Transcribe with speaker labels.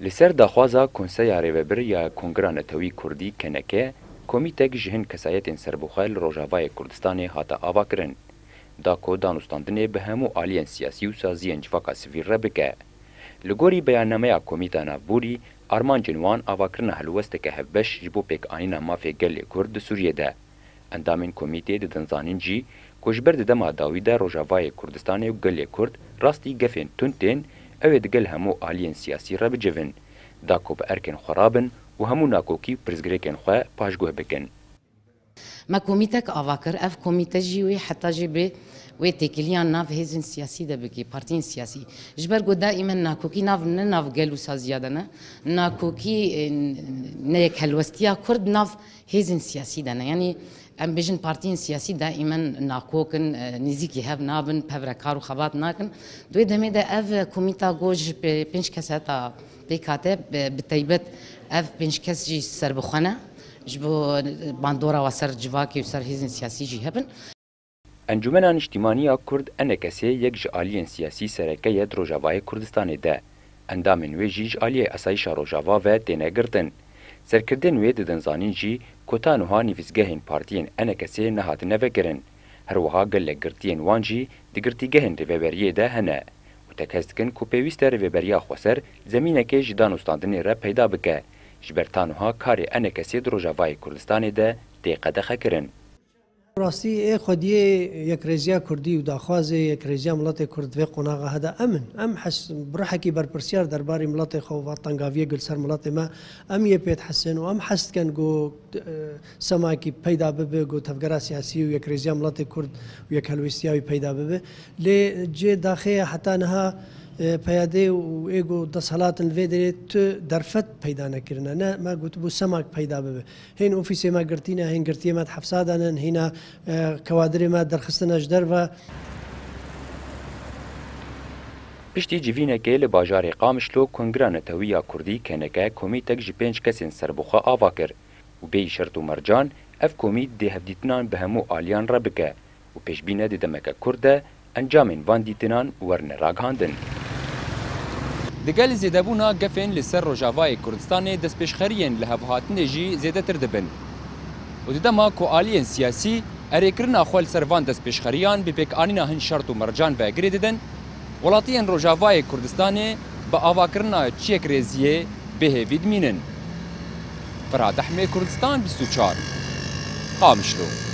Speaker 1: لسر داخوازا کنسیا ریوبر یا کنگره نتوی کردی کنکه کمیتک جهن کسایتین سربخیل روژاوای کردستان هاتا آوا کرن دا کو دانوستاندنې به همو آلین سیاسي او سازي انجفاقا سویر را بکه لګوري بیاننامه کمیټه نابوري ارمان جنوان اواکرنه هلوست که هبش جبو پک آینه مافیا گل کورد سوریه ده اندامین کمیټه د دنزانین جی کوجبر د دما داوی ده روجاوای کردستان او گل کورد ڕاستی گەفێن تونتێن ئەوێ دگەل هەموو ئالیەن سیاسی ڕەبجەڤن داکۆ بە ئەرکێن خۆرابن و هەموو ناکۆکی پرزگرێکێن خوێ پاشگوێ بکەن.
Speaker 2: ما کۆمیتەك ئاواکر ئەف کۆمیتە ژیوی حتاژێ بێ وێ تێکلیان ناو هێزن سیاسی دەبکی پارتین سیاسی ji ber got daîmen nakokî nav ne nav gel û saziyadene nakokî نەیەک هەلوەستیا کورد ناف هێزن سیاسی دەنە ینی ئەم بژن پارتین سیاسی دائیمەن ناکۆکن نزیکی هەب نابن پەورەکار و خەبات ناکن دوێ دەمێدە ئەv کومیتا گۆژ پێنج کەسە تا پێی کاتێ بتەیبەت ئەv پێنج کەسجی سربخەنە ji bo bandora ser civakê û ser hêzên siyasî jî hebin.
Speaker 1: Encumena Niştimaniya Kurd enekesê yek ji aliyên siyasî sereke ye Rojavayê Kurdistanê de. Endamên wê jî ji aliyê esayişa Rojava ve têne girtin. Serkirdên wê didinzanîn jî ku ta niha nivîsgehên partiyên enekesê nehatine vekirin. Herwiha gelek girtiyên wan jî di girtîgehên rêveberiyê de hene. û tekez dikin ku pêwîst e rêveberiya xweser zemînekê ji danûstandinê re peyda bike. Ji ber taniha karê enekesê di Rojavayê Kurdistanê de tê qedexe kirin.
Speaker 3: راستی ای خودی یک رزیا کردی و داخواز یک رزیا ملت کرد و قناغه هدا امن ام حس بروحه کی بر پرسیار درباره ملت خو و تنگاوی گل سر ملت ما ام یه پیت حسن و ام حس کن گو سما کی پیدا به گو تفگرا سیاسی و یک رزیا ملت کرد و یک هلوستیاوی پیدا به ل جه داخه حتی نها پیاده و ایگو دسالاتن وی دری تو درفت پیدا نکردن نه ما گوت بو سماک پیدا ببه هین اوفیس ما گرتینه هین گرتی ما حفصادن هینا کوادر ما درخستن اجدر و
Speaker 1: پشتی جوینەکەی لە باژاری قامشلۆ کنگرانەتەویە کوردی کەنەکە کۆمیتەک ji پێنج کەسین سربخوا ئاوا کرد و بێی شەرت و مەرجان ئەف کۆمیت دێهەفتیتنان بە هەموو ئالیان ڕە بکە و پێشبینە دەدەمەکە کووردە ئەنجامین وان دیتنان وەرنەراگاندن. دگل زیدبونا گفین لسر روجاوای کردستان دست پیشخرین لهوهاتن جی زیده تر دبن. و دیدما که آلین سیاسی اریکرن اخوال سروان دست پیشخریان به پک آنینا هن شرط و مرجان و اگری دیدن ولاتین روجاوای کردستان با آواکرنا چیک ریزیه به ویدمینن. فراد احمی کردستان 24 قامشلو